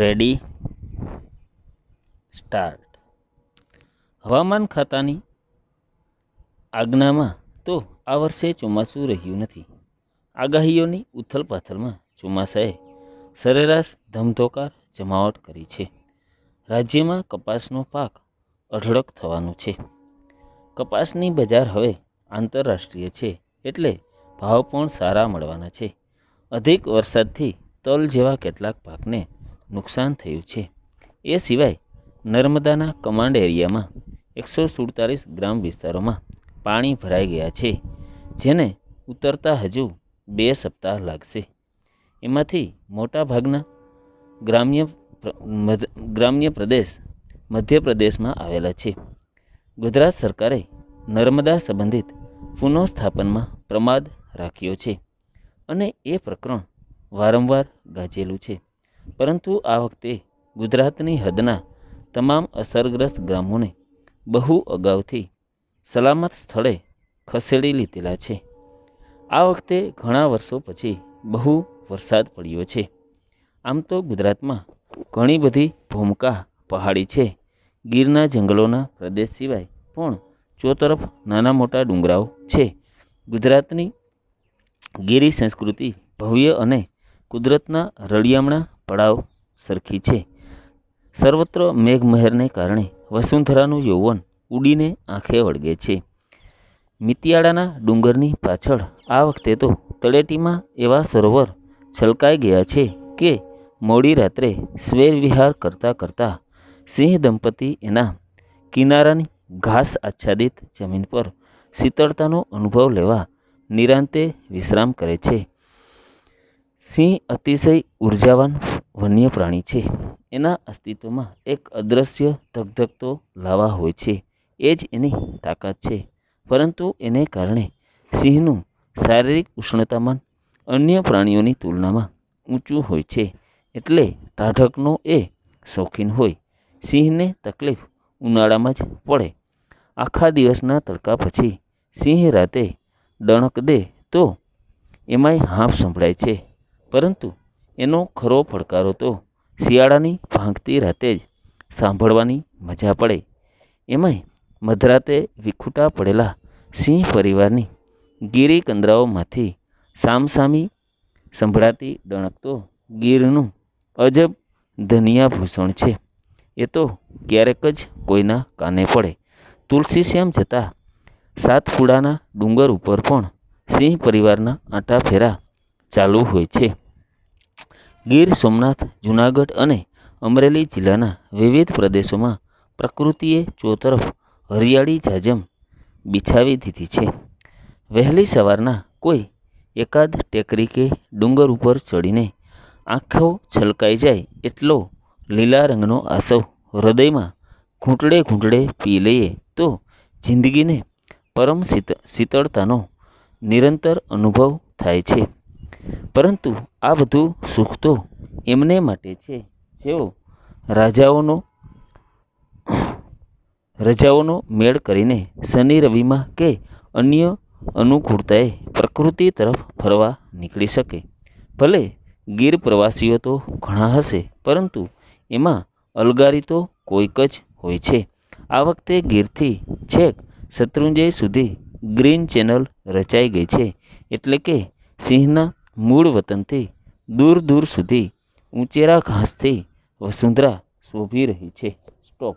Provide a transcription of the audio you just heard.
ready start હવામાન ખાતાની આજ્ઞામાં તો આ વર્ષે ચોમાસું રહ્યું નથી આગાહીઓની ઉથલપાથલમાં ચોમાસાએ સરેરાશ ધમધોકાર જમાવટ કરી છે રાજ્યમાં કપાસનો પાક અઢળક થવાનો છે કપાસની બજાર હવે આંતરરાષ્ટ્રીય છે એટલે ભાવ પણ સારા મળવાના છે અધિક વરસાદથી તલ જેવા કેટલાક પાકને નુકસાન થયું છે એ સિવાય નર્મદાના કમાન્ડ એરિયામાં એકસો સુડતાલીસ ગ્રામ વિસ્તારોમાં પાણી ભરાઈ ગયા છે જેને ઉતરતા હજુ બે સપ્તાહ લાગશે એમાંથી મોટાભાગના ગ્રામ્ય ગ્રામ્ય પ્રદેશ મધ્યપ્રદેશમાં આવેલા છે ગુજરાત સરકારે નર્મદા સંબંધિત પુનઃસ્થાપનમાં પ્રમાદ રાખ્યો છે અને એ પ્રકરણ વારંવાર ગાજેલું છે પરંતુ આ વખતે ગુજરાતની હદના તમામ અસરગ્રસ્ત ગામોને બહુ અગાઉથી સલામત સ્થળે ખસેડી લીધેલા છે આ વખતે ઘણા વર્ષો પછી બહુ વરસાદ પડ્યો છે આમ તો ગુજરાતમાં ઘણી બધી ભૂમકા પહાડી છે ગીરના જંગલોના પ્રદેશ સિવાય પણ ચોતરફ નાના મોટા ડુંગરાઓ છે ગુજરાતની ગીરી સંસ્કૃતિ ભવ્ય અને કુદરતના રળિયામણા પડાવ સરખી છે સર્વત્ર મેઘમહેરને કારણે વસુંધરાનું યૌવન ઉડીને આંખે વળગે છે મિતિયાળાના ડુંગરની પાછળ આ વખતે તો તળેટીમાં એવા સરોવર છલકાઈ ગયા છે કે મોડી રાત્રે સ્વેર વિહાર કરતાં કરતાં સિંહ દંપતી એના કિનારાની ઘાસ આચ્છાદિત જમીન પર શીતળતાનો અનુભવ લેવા નિરાંતે વિશ્રામ કરે છે સિંહ અતિશય ઉર્જાવાન વન્ય પ્રાણી છે એના અસ્તિત્વમાં એક અદ્રશ્ય ધગધગતો લાવા હોય છે એ જ એની તાકાત છે પરંતુ એને કારણે સિંહનું શારીરિક ઉષ્ણતામાન અન્ય પ્રાણીઓની તુલનામાં ઊંચું હોય છે એટલે ટાઢકનો એ શોખીન હોય સિંહને તકલીફ ઉનાળામાં જ પડે આખા દિવસના તડકા પછી સિંહ રાતે દણક દે તો એમાંય હાંફ સંભળાય છે પરંતુ એનો ખરો પડકારો તો શિયાળાની ભાંગતી રાતે જ સાંભળવાની મજા પડે એમાંય મધરાતે વિખૂટા પડેલા સિંહ પરિવારની ગીરી કંદરાઓમાંથી સામસામી સંભળાતી ડણક ગીરનું અજબ ધનિયા ભૂષણ છે એ તો ક્યારેક જ કોઈના કાને પડે તુલસી તુલસીશ્યામ જતાં સાતપુડાના ડુંગર ઉપર પણ સિંહ પરિવારના આંટા ફેરા ચાલુ હોય છે ગીર સોમનાથ જૂનાગઢ અને અમરેલી જિલ્લાના વિવિધ પ્રદેશોમાં પ્રકૃતિએ ચોતરફ હરિયાળી જાજમ બિછાવી દીધી છે વહેલી સવારના કોઈ એકાદ ટેકરી કે ડુંગર ઉપર ચડીને આંખો છલકાઈ જાય એટલો લીલા રંગનો આસવ હૃદયમાં ઘૂંટડે ઘૂંટડે પી લઈએ તો જિંદગીને પરમ શીત શીતળતાનો નિરંતર અનુભવ થાય છે પરંતુ આ બધું સુખ તો એમને માટે છે જેઓ રાજાઓનો રજાઓનો મેળ કરીને શનિ રવિમાં કે અન્ય અનુકૂળતાએ પ્રકૃતિ તરફ ફરવા નીકળી શકે ભલે ગીર પ્રવાસીઓ તો ઘણા હશે પરંતુ એમાં અલગારી તો કોઈક જ હોય છે આ વખતે ગીરથી છેક શત્રુંજય સુધી ગ્રીન ચેનલ રચાઈ ગઈ છે એટલે કે સિંહના મૂળ વતનથી દૂર દૂર સુધી ઊંચેરા ઘાસથી વસુંધરા શોભી રહી છે સ્ટોપ